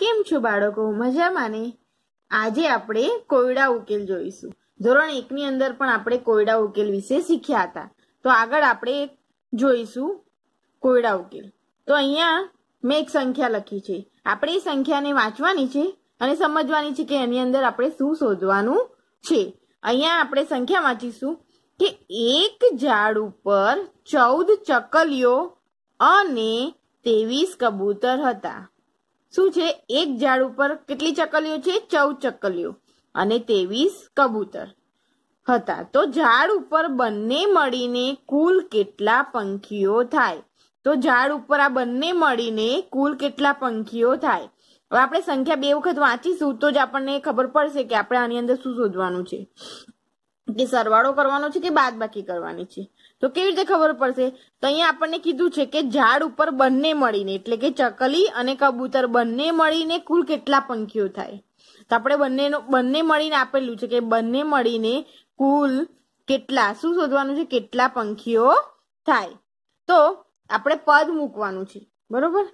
કેમ છો બાળકો મજામાં ને આજે આપણે કોયડા ઉકેલ જોઈશું ધોરણ એકની અંદર પણ આપણે કોયડા ઉકેલ વિશે શીખ્યા હતા તો આગળ આપણે જોઈશું કોયડા ઉકેલ તો અહીંયા મેં એક સંખ્યા લખી છે આપણે એ સંખ્યાને વાંચવાની છે અને સમજવાની છે કે એની અંદર આપણે શું શોધવાનું છે અહીંયા આપણે સંખ્યા વાંચીશું કે એક ઝાડ ઉપર ચૌદ ચકલીઓ અને ત્રેવીસ કબૂતર હતા શું છે એક ઝાડ ઉપર કેટલી ચકલીઓ છે ચૌદ ચકલીઓ અને ત્રેવીસ કબૂતર હતા તો ઝાડ ઉપર બંને મળીને કુલ કેટલા પંખીઓ થાય તો ઝાડ ઉપર આ બંને મળીને કુલ કેટલા પંખીઓ થાય હવે આપણે સંખ્યા બે વખત વાંચીશું તો જ આપણને ખબર પડશે કે આપણે આની અંદર શું શોધવાનું છે કે સરવાળો કરવાનો છે કે બાદ બાકી કરવાની છે તો કેવી રીતે ખબર પડશે તો અહીંયા આપણને કીધું છે કે ઝાડ ઉપર બંને મળીને એટલે કે ચકલી અને કબૂતર બંને મળીને કુલ કેટલા પંખીઓ થાય તો આપણે બંનેનો બંને મળીને આપેલું છે કે બંને મળીને કુલ કેટલા શું શોધવાનું છે કેટલા પંખીઓ થાય તો આપણે પદ મૂકવાનું છે બરોબર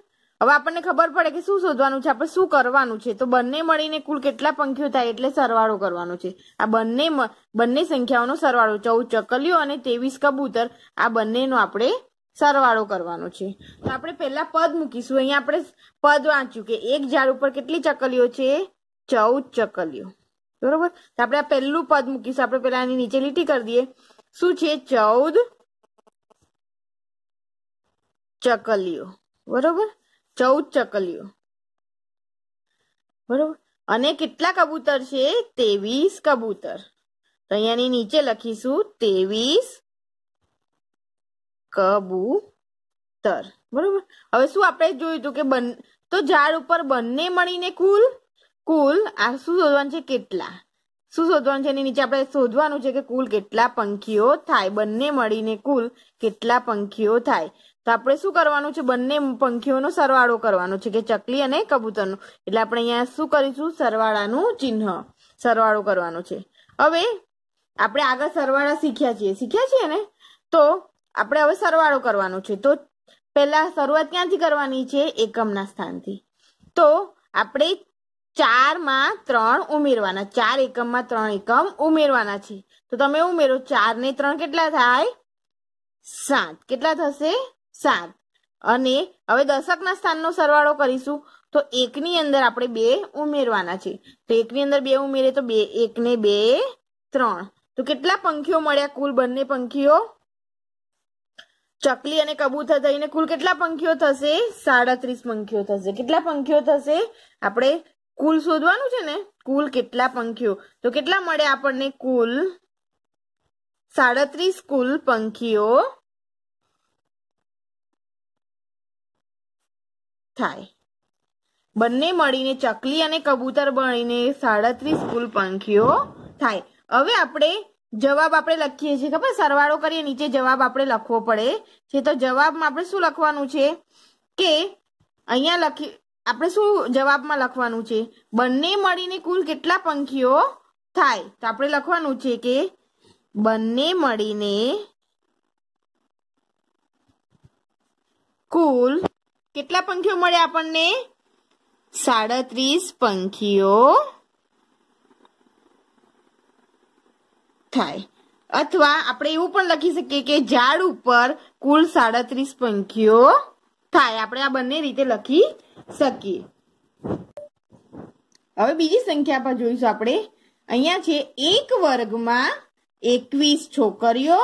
હવે આપણને ખબર પડે કે શું શોધવાનું છે આપણે શું કરવાનું છે તો બંને મળીને કુલ કેટલા પંખીઓ થાય એટલે સરવાળો કરવાનો છે આ બંને બંને સંખ્યાઓનો સરવાળો ચૌદ ચકલીઓ અને ત્રેવીસ કબૂતર આ બંનેનો આપણે સરવાળો કરવાનો છે તો આપણે પહેલા પદ મૂકીશું અહીંયા આપણે પદ વાંચ્યું કે એક ઝાડ ઉપર કેટલી ચકલીઓ છે ચૌદ ચકલીઓ બરોબર તો આપણે આ પહેલું પદ મૂકીશું આપણે પેલા આની નીચે લીટી કરી દઈએ શું છે ચૌદ ચકલીઓ બરોબર ચૌદ ચકલીઓ બરોબર અને કેટલા કબૂતર છે ત્રેવીસ કબૂતર અહીંયાની નીચે લખીશું ત્રેવીસ કબૂતર બરોબર હવે શું આપણે જોયું હતું કે બન તો ઝાડ ઉપર બંને મળીને કુલ કુલ આ શું શોધવાનું છે કેટલા શું શોધવાનું છે એની નીચે આપણે શોધવાનું છે કે કુલ કેટલા પંખીઓ થાય બંને મળીને કુલ કેટલા પંખીઓ થાય તો આપણે શું કરવાનું છે બંને પંખીઓનો સરવાળો કરવાનો છે કે ચકલી અને કબૂતરનો એટલે આપણે અહીંયા શું કરીશું સરવાળાનું ચિહ્ન સરવાળો કરવાનો છે હવે આપણે આગળ સરવાળા શીખ્યા છીએ શીખ્યા છીએ ને તો આપણે હવે સરવાળો કરવાનો છે તો પહેલા શરૂઆત ક્યાંથી કરવાની છે એકમના સ્થાનથી તો આપણે ચારમાં ત્રણ ઉમેરવાના ચાર એકમમાં ત્રણ એકમ ઉમેરવાના છે તો તમે ઉમેરો ચાર ને ત્રણ કેટલા થાય સાત કેટલા થશે સાત અને હવે દશકના સ્થાનનો સરવાળો કરીશું તો એકની અંદર આપણે બે ઉમેરવાના છે તો એકની અંદર બે ઉમેરે તો બે એકને બે ત્રણ તો કેટલા પંખીઓ મળ્યા કુલ બંને પંખીઓ ચકલી અને કબૂતર થઈને કુલ કેટલા પંખીઓ થશે સાડત્રીસ પંખીઓ થશે કેટલા પંખીઓ થશે આપણે કુલ શોધવાનું છે ને કુલ કેટલા પંખીઓ તો કેટલા મળે આપણને કુલ સાડત્રીસ કુલ પંખીઓ થાય બંને મળીને ચકલી અને કબૂતર બનીને સાડત્રીસ કુલ પંખીઓ થાય હવે આપણે જવાબ આપણે લખીએ છીએ ખબર સરવાળો કરીએ નીચે જવાબ આપણે લખવો પડે છે તો જવાબમાં આપણે શું લખવાનું છે કે અહીંયા લખી આપણે શું જવાબમાં લખવાનું છે બંને મળીને કુલ કેટલા પંખીઓ થાય તો આપણે લખવાનું છે કે બંને મળીને કુલ કેટલા પંખીઓ મળે આપણને સાડત્રીસ પંખીઓ થાય અથવા આપણે એવું પણ લખી શકીએ કે ઝાડ ઉપર કુલ સાડત્રીસ પંખીઓ થાય આપણે આ બંને રીતે લખી શકીએ હવે બીજી સંખ્યા પર જોઈશું આપણે અહીંયા છે એક વર્ગમાં એકવીસ છોકરીઓ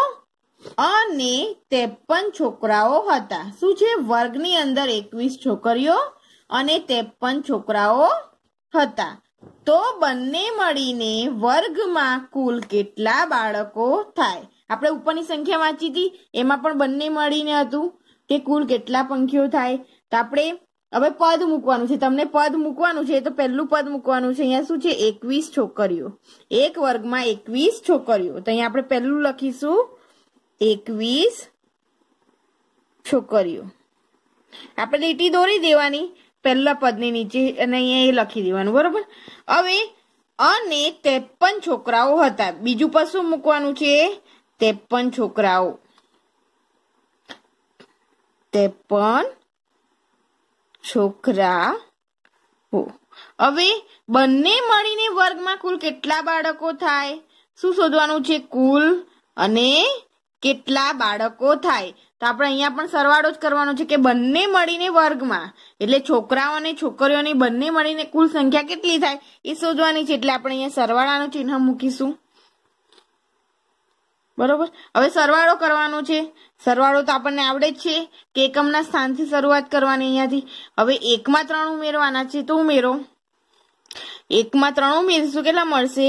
અને તેપન છોકરાઓ હતા શું છે વર્ગની અંદર એકવીસ છોકરીઓ અને ત્રેપન છોકરાઓ હતા તો બંને મળીને વર્ગમાં કુલ કેટલા બાળકો થાય આપણે ઉપરની સંખ્યા વાંચી હતી એમાં પણ બંને મળીને હતું કે કુલ કેટલા પંખીઓ થાય તો આપણે હવે પદ મૂકવાનું છે તમને પદ મૂકવાનું છે તો પહેલું પદ મૂકવાનું છે અહીંયા શું છે એકવીસ છોકરીઓ એક વર્ગમાં એકવીસ છોકરીઓ તો અહીંયા આપણે પહેલું લખીશું એકવીસ છોકરીઓ આપણે લીટી દોરી દેવાની પહેલા પદની નીચે અને અહીંયા એ લખી દેવાનું બરોબર હવે અને ત્રેપન છોકરાઓ હતા બીજું પદ શું મૂકવાનું છે ત્રેપન છોકરાઓ ત્રેપન છોકરા હવે બંને મળીને વર્ગમાં કુલ કેટલા બાળકો થાય શું શોધવાનું છે કુલ અને કેટલા બાળકો થાય તો આપણે અહીંયા પણ સરવાળો જ કરવાનો છે કે બંને મળીને વર્ગમાં એટલે છોકરાઓ અને છોકરીઓની બંને મળીને કુલ સંખ્યા કેટલી થાય એ શોધવાની છે એટલે આપણે અહીંયા સરવાળાનું ચિહ્ન મૂકીશું બરોબર હવે સરવાળો કરવાનો છે સરવાળો તો આપણને આવડે જ છે કે એકમના સ્થાનથી શરૂઆત કરવાની અહીંયાથી હવે એકમાં ત્રણ ઉમેરવાના છે તો ઉમેરો એકમાં ત્રણ ઉમેરીશું કેટલા મળશે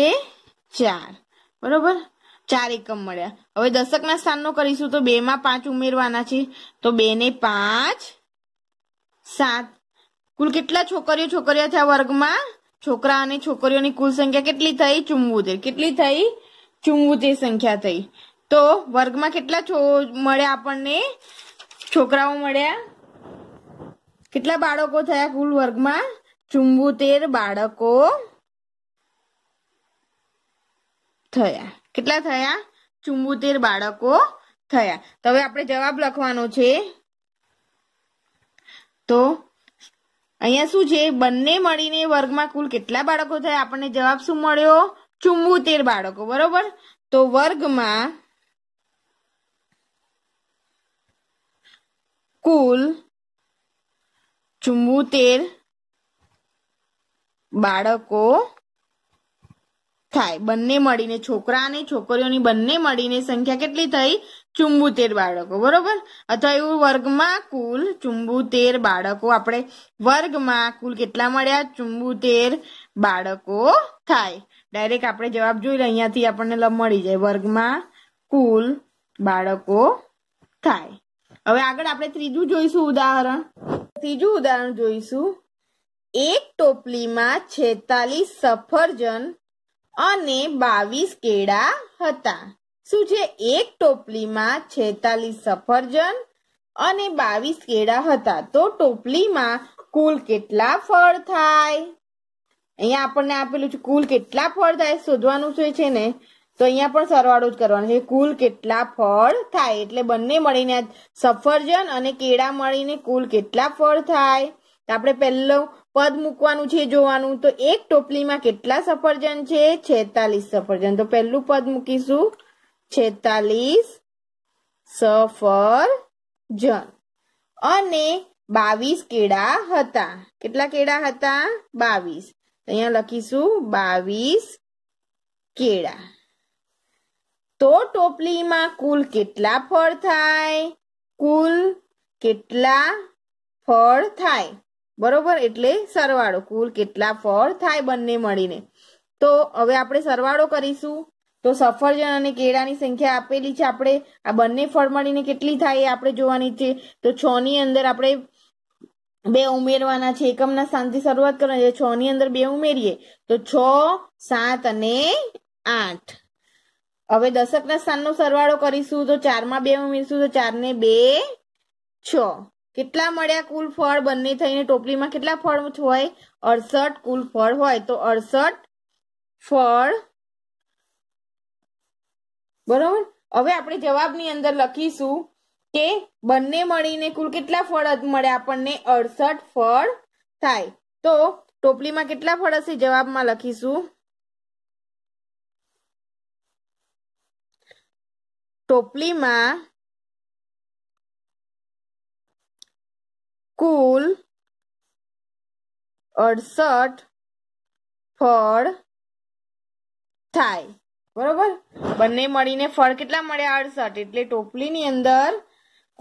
ચાર બરોબર ચાર એકમ મળ્યા હવે દશકના સ્થાનનો કરીશું તો બે માં પાંચ ઉમેરવાના છે તો બે ને પાંચ સાત કુલ કેટલા છોકરીઓ છોકરીઓ થયા વર્ગમાં છોકરા અને છોકરીઓની કુલ સંખ્યા કેટલી થઈ ચુંબોતેર કેટલી થઈ ચુંબોતેર સંખ્યા થઈ તો વર્ગમાં કેટલા મળ્યા આપણને છોકરાઓ મળ્યા કેટલા બાળકો થયા કુલ વર્ગમાં ચુંબોતેર બાળકો થયા કેટલા થયા ચુંબોતેર બાળકો થયા તો હવે આપણે જવાબ લખવાનો છે તો અહીંયા શું છે બંને મળીને વર્ગમાં કુલ કેટલા બાળકો થયા આપણને જવાબ શું મળ્યો ચુંબોતેર બાળકો બરોબર તો વર્ગમાં કુલ ચુંબોતેર બાળકો થાય બંને મળીને છોકરા અને છોકરીઓની બંને મળીને સંખ્યા કેટલી થઈ ચુંબુતેર બાળકો બરોબર અથવા એવું વર્ગમાં કુલ ચુંબુતેર બાળકો આપણે વર્ગમાં કુલ કેટલા મળ્યા ચુંબુતેર બાળકો થાય ડાયરેક્ટ આપણે જવાબ જોઈ લે અહીંયાથી આપણને લ મળી જાય વર્ગમાં કુલ બાળકો થાય હવે આગળ આપણે ત્રીજું જોઈશું ઉદાહરણ ત્રીજું ઉદાહરણ જોઈશું એક ટોપલીમાં છેતાલીસ સફરજન અને બાવીસ કેળા હતા શું છે એક ટોપલીમાં છેતાલીસ સફરજન અને બાવીસ કેળા હતા તો ટોપલીમાં કુલ કેટલા ફળ થાય અહીંયા આપણને આપેલું છે કુલ કેટલા ફળ થાય શોધવાનું છે ને તો અહીંયા પણ સરવાળો જ કરવાનો છે કુલ કેટલા ફળ થાય એટલે બંને મળીને સફરજન અને કેળા મળીને કુલ કેટલા ફળ થાય તો આપણે પહેલો પદ મૂકવાનું છે જોવાનું તો એક ટોપલીમાં કેટલા સફરજન છે છેતાલીસ સફરજન તો પહેલું પદ મૂકીશું છેતાલીસ સફરજન અને બાવીસ કેળા હતા કેટલા કેળા હતા બાવીસ અહીંયા લખીશું બાવીસ કેળા તો ટોપલીમાં કુલ કેટલા ફળ થાય કુલ કેટલા ફળ થાય બરોબર એટલે સરવાળો કુલ કેટલા ફળ થાય બંને મળીને તો હવે આપણે સરવાળો કરીશું તો સફરજન અને કેળાની સંખ્યા આપેલી છે આપણે આ બંને ફળ મળીને કેટલી થાય એ આપણે જોવાની છે તો છ ની અંદર આપણે બે ઉમેરવાના છે એકમના સ્થાનથી શરૂઆત કરવાની છે છ ની અંદર બે ઉમેરીએ તો છ સાત અને આઠ હવે દશકના સ્થાનનો સરવાળો કરીશું તો ચારમાં બે ઉમેરીશું તો ચારને બે છ કેટલા મળ્યા કુલ ફળ બંને થઈને ટોપલીમાં કેટલા ફળ હોય અડસઠ કુલ ફળ હોય તો અડસઠ ફળ બરોબર હવે આપણે જવાબની અંદર લખીશું કે બંને મળીને કુલ કેટલા ફળ મળ્યા આપણને અડસઠ ફળ થાય તો ટોપલીમાં કેટલા ફળ હશે જવાબમાં લખીશું ટોપલીમાં કુલ અડસઠ ફળ થાય બરોબર બંને મળીને ફળ કેટલા મળ્યા અડસઠ એટલે ટોપલીની અંદર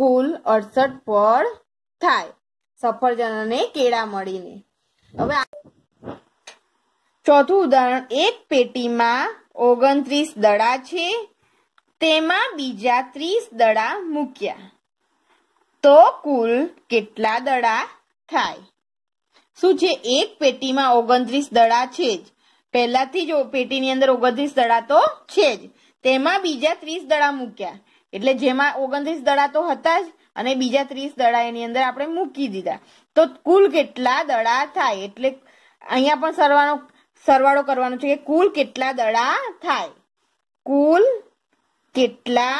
કુલ અડસઠ ફળ થાય સફરજન અને કેળા મળીને હવે ચોથું ઉદાહરણ એક પેટીમાં ઓગણત્રીસ દડા છે તેમાં બીજા ત્રીસ દડા મૂક્યા તો કુલ કેટલા દડા થાય શું છે એક પેટીમાં ઓગણત્રીસ દડા છે જ પહેલાથી જ પેટીની અંદર ઓગણત્રીસ દડા તો છે જ તેમાં બીજા ત્રીસ દડા મૂક્યા એટલે જેમાં ઓગણત્રીસ દડા તો હતા જ અને બીજા ત્રીસ દડા એની અંદર આપણે મૂકી દીધા તો કુલ કેટલા દડા થાય એટલે અહીંયા પણ સરવાનો સરવાળો કરવાનો છે કે કુલ કેટલા દડા થાય કુલ કેટલા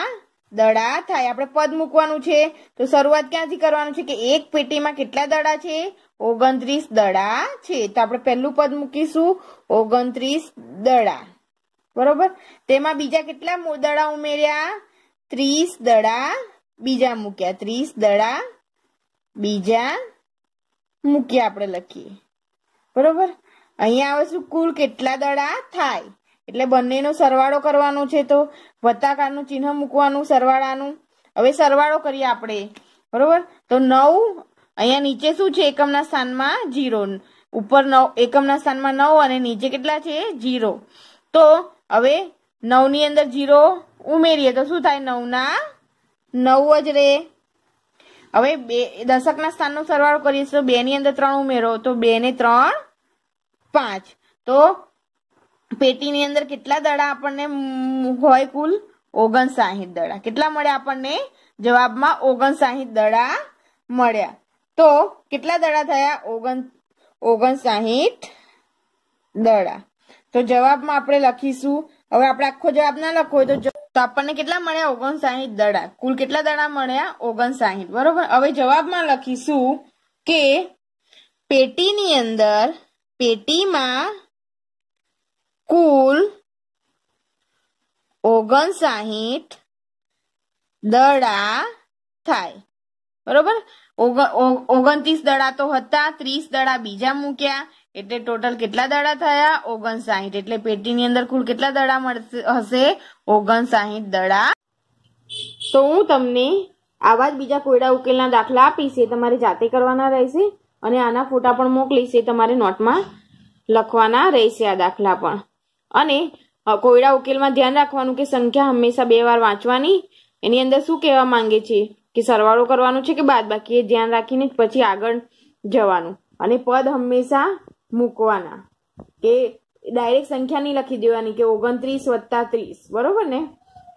દડા થાય આપણે પદ મૂકવાનું છે તો શરૂઆત ક્યાંથી કરવાનું છે કે એક પેટીમાં કેટલા દડા છે ઓગણત્રીસ દડા છે તો આપણે પહેલું પદ મૂકીશું ઓગણત્રીસ દડા બરોબર તેમાં બીજા કેટલા દડા ઉમેર્યા ત્રીસ દડા બીજા મૂક્યા ત્રીસ દડા બીજા મૂક્યા આપણે લખીએ બરોબર અહીંયા આવે શું કુલ કેટલા દડા થાય એટલે બંનેનો સરવાળો કરવાનો છે તો વત્તાકારનું ચિહ્ન મૂકવાનું સરવાળાનું હવે સરવાળો કરીએ આપણે બરોબર તો નવ અહીંયા નીચે શું છે એકમના સ્થાનમાં જીરો ઉપર નવ એકમના સ્થાનમાં નવ અને નીચે કેટલા છે જીરો તો હવે નવની અંદર જીરો ઉમેરીએ તો શું થાય નવના નવ જ રે હવે બે દશકના સ્થાનનો સરવાળો કરીએ તો બેની અંદર ત્રણ ઉમેરો તો બે ને ત્રણ પાંચ તો પેટીની અંદર કેટલા દડા આપણને હોય કુલ ઓગણસાહીઠ દડા કેટલા મળ્યા આપણને જવાબમાં ઓગણસાહીઠ દડા મળ્યા તો કેટલા દડા થયા ઓગણ ઓગણસાહીઠ દડા તો જવાબમાં આપણે લખીશું હવે આપણે આખો જવાબ ના લખો હોય તો આપણને કેટલા મળ્યા ઓગણસાહીઠ દડા કુલ કેટલા દડા મળ્યા ઓગણસાહીઠ બરોબર હવે જવાબમાં લખીશું કે પેટીની અંદર પેટીમાં કુલ ઓગણસાહીઠ દડા થાય બરોબર ઓગણત્રીસ દડા તો હતા ત્રીસ દડા બીજા મૂક્યા એટલે ટોટલ કેટલા દડા થયા ઓગણસાહીઠ એટલે પેટીની અંદર કુલ કેટલા દડા મળશે હશે ઓગણસાહીઠ દડા તો હું તમને આવા જ બીજા કોયડા ઉકેલના દાખલા આપીશ એ તમારે જાતે કરવાના રહેશે અને આના ફોટા પણ મોકલીશ એ તમારે નોટમાં લખવાના રહેશે આ દાખલા પણ અને કોયડા ઉકેલમાં ધ્યાન રાખવાનું કે સંખ્યા હંમેશા બે વાર વાંચવાની એની અંદર શું કહેવા માંગે છે કે સરવાળો કરવાનો છે કે બાદબાકી એ ધ્યાન રાખીને જ પછી આગળ જવાનું અને પદ હંમેશા મૂકવાના કે ડાયરેક્ટ સંખ્યા નહીં લખી દેવાની કે ઓગણત્રીસ વત્તા ત્રીસ બરોબર ને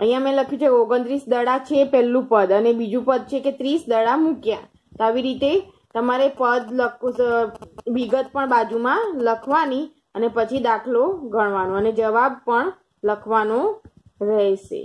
અહીંયા મેં લખ્યું છે ઓગણત્રીસ દડા છે પહેલું પદ અને બીજું પદ છે કે ત્રીસ દડા મૂક્યા તો આવી રીતે તમારે પદ લખ વિગત પણ બાજુમાં લખવાની અને પછી દાખલો ગણવાનો અને જવાબ પણ લખવાનો રહેશે